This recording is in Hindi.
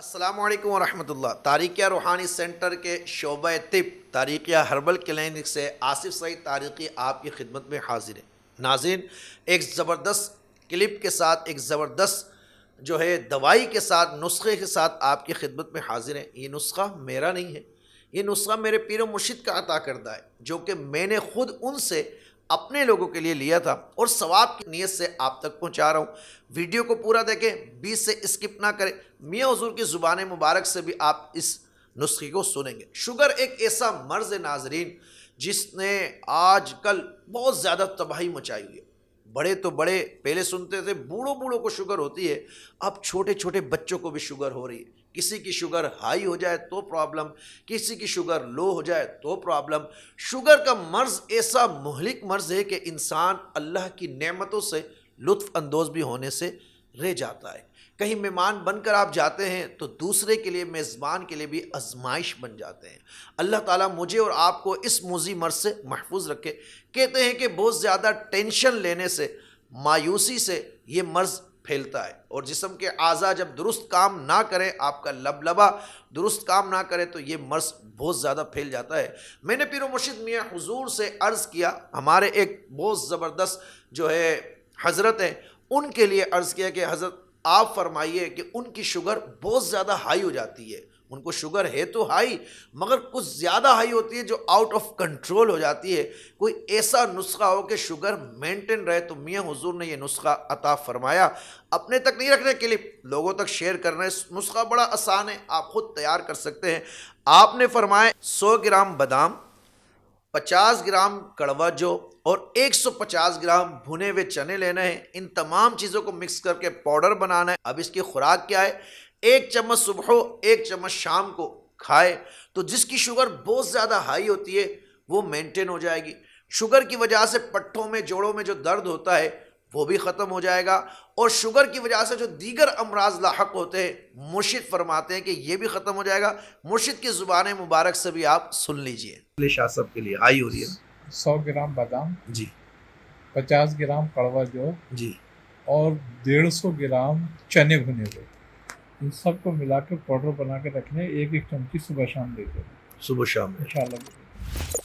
अस्सलाम वालेकुम वरहमतुल्लाह रूहानी सेंटर के शोबा तिब तारिकिया हर्बल क्लिनिक से आसिफ सईद तारीख़ी आपकी खिदमत में हाजिर है नाजिन एक ज़बरदस्त क्लिप के साथ एक ज़बरदस्त जो है दवाई के साथ नुस्खे के साथ आपकी खिदमत में हाजिर है ये नुस्खा मेरा नहीं है ये नुस्खा मेरे पीर मुर्शिद का अता करदा है जो कि मैंने ख़ुद उनसे अपने लोगों के लिए लिया था और सवाब की नीयत से आप तक पहुंचा रहा हूं वीडियो को पूरा देखें बीच से स्किप ना करें मियाँ हजूर की ज़ुबान मुबारक से भी आप इस नुस्खे को सुनेंगे शुगर एक ऐसा मर्ज नाजरीन जिसने आज कल बहुत ज़्यादा तबाही मचाई हुई है बड़े तो बड़े पहले सुनते थे बूढ़ों बूढ़ों को शुगर होती है अब छोटे छोटे बच्चों को भी शुगर हो रही है किसी की शुगर हाई हो जाए तो प्रॉब्लम किसी की शुगर लो हो जाए तो प्रॉब्लम शुगर का मर्ज़ ऐसा महलिक मर्ज़ है कि इंसान अल्लाह की नेमतों से लुफानंदोज़ भी होने से रह जाता है कहीं मेहमान बनकर आप जाते हैं तो दूसरे के लिए मेज़बान के लिए भी आजमाइश बन जाते हैं अल्लाह ताला मुझे और आपको इस मोजी मर्ज से महफूज रखे कहते हैं कि बहुत ज़्यादा टेंशन लेने से मायूसी से ये मर्ज़ फैलता है और जिसम के आज़ा जब दुरुस्त काम ना करें आपका लबलबा दुरुस्त काम ना करे तो ये मर्स बहुत ज़्यादा फैल जाता है मैंने पिर मुर्शिद मियाँ हजूर से अर्ज़ किया हमारे एक बहुत ज़बरदस्त जो है हज़रत हैं उनके लिए अर्ज़ किया कि हज़रत आप फरमाइए कि उनकी शुगर बहुत ज़्यादा हाई हो जाती है उनको शुगर है तो हाई मगर कुछ ज़्यादा हाई होती है जो आउट ऑफ कंट्रोल हो जाती है कोई ऐसा नुस्खा हो कि शुगर मेंटेन रहे तो मियाँ हुजूर ने यह नुस्खा अता फरमाया अपने तक नहीं रखने के लिए लोगों तक शेयर करना है नुस्खा बड़ा आसान है आप ख़ुद तैयार कर सकते हैं आपने फरमाया सौ ग्राम बादाम पचास ग्राम कड़वा जो और 150 ग्राम भुने हुए चने लेने हैं इन तमाम चीज़ों को मिक्स करके पाउडर बनाना है अब इसकी खुराक क्या है एक चम्मच सुबह एक चम्मच शाम को खाए तो जिसकी शुगर बहुत ज़्यादा हाई होती है वो मेंटेन हो जाएगी शुगर की वजह से पट्ठों में जोड़ों में जो दर्द होता है वो भी ख़त्म हो जाएगा और शुगर की वजह से जो दीगर अमराज लाक होते हैं मुर्शिद फरमाते हैं कि ये भी ख़त्म हो जाएगा मुर्शिद की ज़ुबान मुबारक से भी आप सुन लीजिए शाह के लिए हाई हो रही है सौ ग्राम बादाम जी पचास ग्राम कड़वा जो जी और डेढ़ सौ ग्राम चने भुने हुए इन सबको मिला के पाउडर बना के रखने एक एक चमची सुबह शाम दो सुबह शाम इन